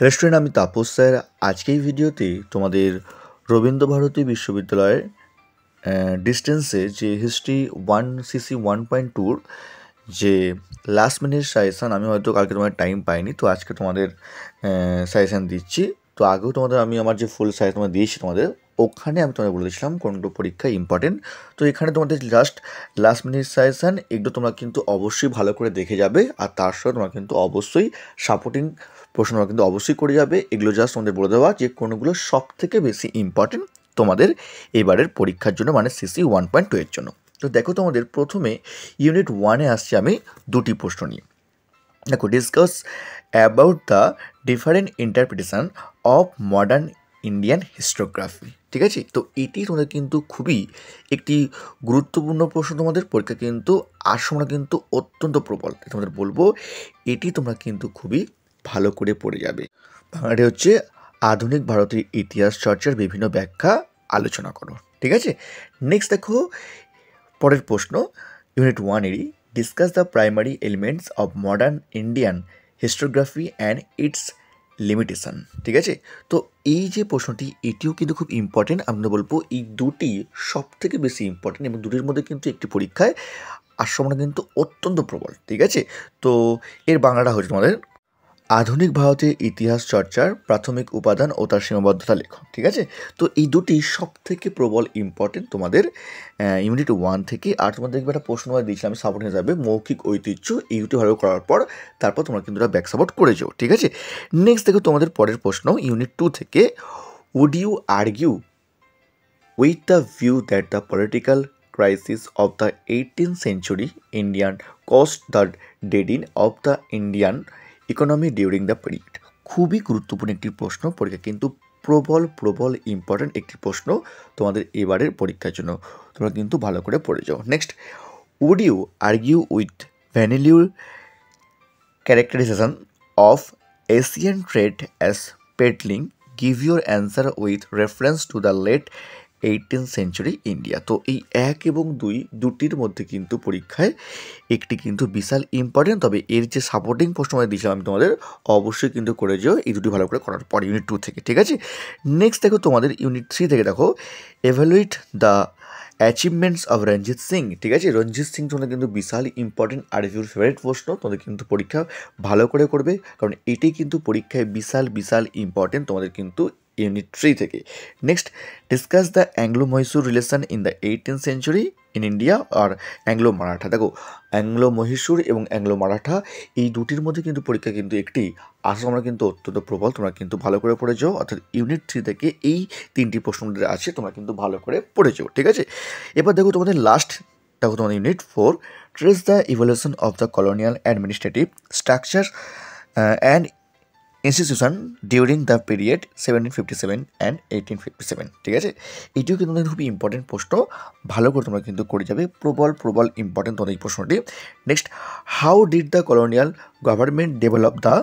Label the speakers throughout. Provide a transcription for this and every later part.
Speaker 1: hello student আমি Tapas sir আজকে এই ভিডিওতে তোমাদের রবীন্দ্রভারতী বিশ্ববিদ্যালয়ের ডিস্টেন্সে যে history one CC one point টুর যে লাস্ট মিনিট সাজেশান আমি হয়তো কালকে তোমার টাইম পাইনি তো আজকে তোমাদের সাজেশান দিচ্ছি তো আগেও তোমাদের আমি আমার যে ফুল সাজেশন তোমাদের দিয়েছি তোমাদের ওখানে আমি তোমাকে বলেছিলাম দিয়েছিলাম কোনটা পরীক্ষা ইম্পর্টেন্ট তো এখানে তোমাদের জাস্ট লাস্ট মিনিট সাজেশান এগুলো তোমরা কিন্তু অবশ্যই ভালো করে দেখে যাবে আর তার সাথে তোমরা কিন্তু অবশ্যই সাপোর্টিং প্রশ্নগুলো কিন্তু অবশ্যই করে যাবে এগুলো জাস্ট তোমাদের বলে দেওয়া যে কোনগুলো সব থেকে বেশি ইম্পর্টেন্ট তোমাদের এবারের পরীক্ষার জন্য মানে সিসি ওয়ান পয়েন্ট টু এর জন্য তো দেখো তোমাদের প্রথমে ইউনিট ওয়ানে আসছি আমি দুটি প্রশ্ন নিয়ে দেখো discuss about the different interpretation of modern Indian histography ঠিক আছে তো এটি তোমাদের কিন্তু খুবই একটি গুরুত্বপূর্ণ প্রশ্ন তোমাদের পরীক্ষা কিন্তু আসনটা কিন্তু অত্যন্ত প্রবল তোমাদের বলবো এটি তোমরা কিন্তু খুবই ভালো করে পড়ে যাবে বাংলাটি হচ্ছে আধুনিক ভারতের ইতিহাস চর্চার বিভিন্ন ব্যাখ্যা আলোচনা করো ঠিক আছে নেক্সট দেখো পরের প্রশ্ন ইউনিট ওয়ানেরই discuss the primary elements of modern Indian histography and its limitation ঠিক আছে তো এই যে প্রশ্নটি এটিও কিন্তু খুব ইম্পর্টেন্ট আমরা বলবো এই দুটি সব থেকে বেশি ইম্পর্টেন্ট এবং দুটির মধ্যে কিন্তু একটি পরীক্ষায় আসমানটা কিন্তু অত্যন্ত প্রবল ঠিক আছে তো এর বাংলাটা হচ্ছে তোমাদের আধুনিক ভারতের ইতিহাস চর্চার প্রাথমিক উপাদান ও তার সীমাবদ্ধতা লেখ ঠিক আছে তো এই দুটি সব থেকে প্রবল ইম্পর্টেন্ট তোমাদের ইউনিট ওয়ান থেকে আর তোমাদের দেখবে একটা প্রশ্ন দিয়েছিলাম সাপোর্ট হিসাবে মৌখিক ঐতিহ্য এই দুটি ভালো করার পর তারপর তোমরা কিন্তু ব্যাক সাপোর্ট করে যাও ঠিক আছে নেক্সট দেখো তোমাদের পরের প্রশ্ন ইউনিট টু থেকে would you argue with the view that the political crisis of the eighteen century Indian cost the ডেডিন of the Indian economy during the period খুবই গুরুত্বপূর্ণ একটি প্রশ্ন পরীক্ষা কিন্তু প্রবল প্রবল ইম্পর্ট্যান্ট একটি প্রশ্ন তোমাদের এবারের পরীক্ষার জন্য তোমরা কিন্তু ভালো করে পড়ে যাও next would you argue with ভ্যানিলিউর characterization of Asian trade as peddling give your answer with reference to the late eighteen century India তো এই এক এবং দুই দুটির মধ্যে কিন্তু পরীক্ষায় একটি কিন্তু বিশাল ইম্পর্টেন্ট তবে এর যে সাপোর্টিং প্রশ্ন আমাদের দিয়েছিলাম আমি তোমাদের অবশ্যই কিন্তু করে যেও এই দুটি ভালো করে করার পর ইউনিট টু থেকে ঠিক আছে নেক্সট দেখো তোমাদের ইউনিট থ্রি থেকে দেখো evaluate the achievements of Ranjit Singh ঠিক আছে রঞ্জিত সিং তোমাদের কিন্তু বিশাল ইম্পর্টেন্ট আর ইউর ফেভারিট প্রশ্ন তোমাদের কিন্তু পরীক্ষা ভালো করে করবে কারণ এটি কিন্তু পরীক্ষায় বিশাল বিশাল ইম্পর্টেন্ট তোমাদের কিন্তু ইউনিট থ্রি থেকে next discuss the Anglo Mysore relation in the eighteen century in India আর অ্যাংলো মারাঠা দেখো অ্যাংলো মহীশূর এবং অ্যাংলো মারাঠা এই দুটির মধ্যে কিন্তু পরীক্ষা কিন্তু একটি আসলে আমরা কিন্তু অত্যন্ত প্রবল তোমরা কিন্তু ভালো করে পড়ে যাও অর্থাৎ ইউনিট থ্রি থেকে এই তিনটি প্রশ্ন আছে তোমরা কিন্তু ভালো করে পড়ে যাও ঠিক আছে এবার দেখো তোমাদের লাস্ট দেখো তোমাদের unit four trace the evolution of the colonial administrative structure and institution during the period seventeen fifty seven and eighteen fifty seven ঠিক আছে এটিও কিন্তু তোমাদের খুবই ইম্পর্টেন্ট প্রশ্ন ভালো করে তোমরা কিন্তু করে যাবে প্রবল প্রবল ইম্পর্টেন্ট তোমাদের এই প্রশ্নটি next how did the colonial government develop the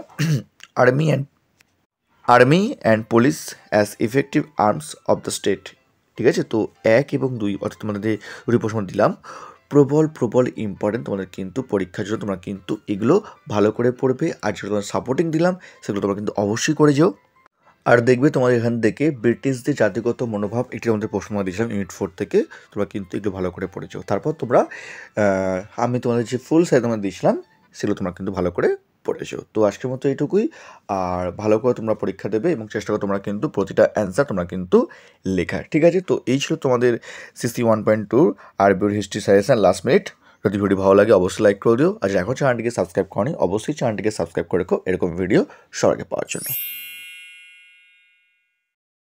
Speaker 1: army and army and police as effective arms of the state ঠিক আছে তো এক এবং দুই অর্থাৎ তোমাদের দুটি প্রশ্ন দিলাম প্রবল প্রবল ইম্পর্টেন্ট তোমাদের কিন্তু পরীক্ষার জন্য তোমরা কিন্তু এগুলো ভালো করে পড়বে আর যেটা তোমার সাপোর্টিং দিলাম সেগুলো তোমরা কিন্তু অবশ্যই করে যেও আর দেখবে তোমাদের এখান থেকে ব্রিটিশদের জাতিগত মনোভাব একটি তোমাদের প্রশ্ন দিয়েছিলাম ইউনিট ফোর থেকে তোমরা কিন্তু একটু ভালো করে পড়েছো তারপর তোমরা আমি তোমাদের যে ফুল সাইজ তোমরা দিয়েছিলাম সেগুলো তোমরা কিন্তু ভালো করে পড়েছো তো আজকের মতো এইটুকুই আর ভালো করে তোমরা পরীক্ষা দেবে এবং চেষ্টা করো তোমরা কিন্তু প্রতিটা অ্যান্সার তোমরা কিন্তু লেখা ঠিক আছে তো এই ছিল তোমাদের সিসি ওয়ান পয়েন্ট টুর আরবিউর হিস্ট্রি সাজেশন লাস্ট মিনিট যদি ভিডিও ভালো লাগে অবশ্যই লাইক করে দিও আর এখন চ্যানেলটিকে সাবস্ক্রাইব করি অবশ্যই চ্যানেলটিকে সাবস্ক্রাইব করে রেখো এরকম ভিডিও সবাইকে পাওয়ার জন্য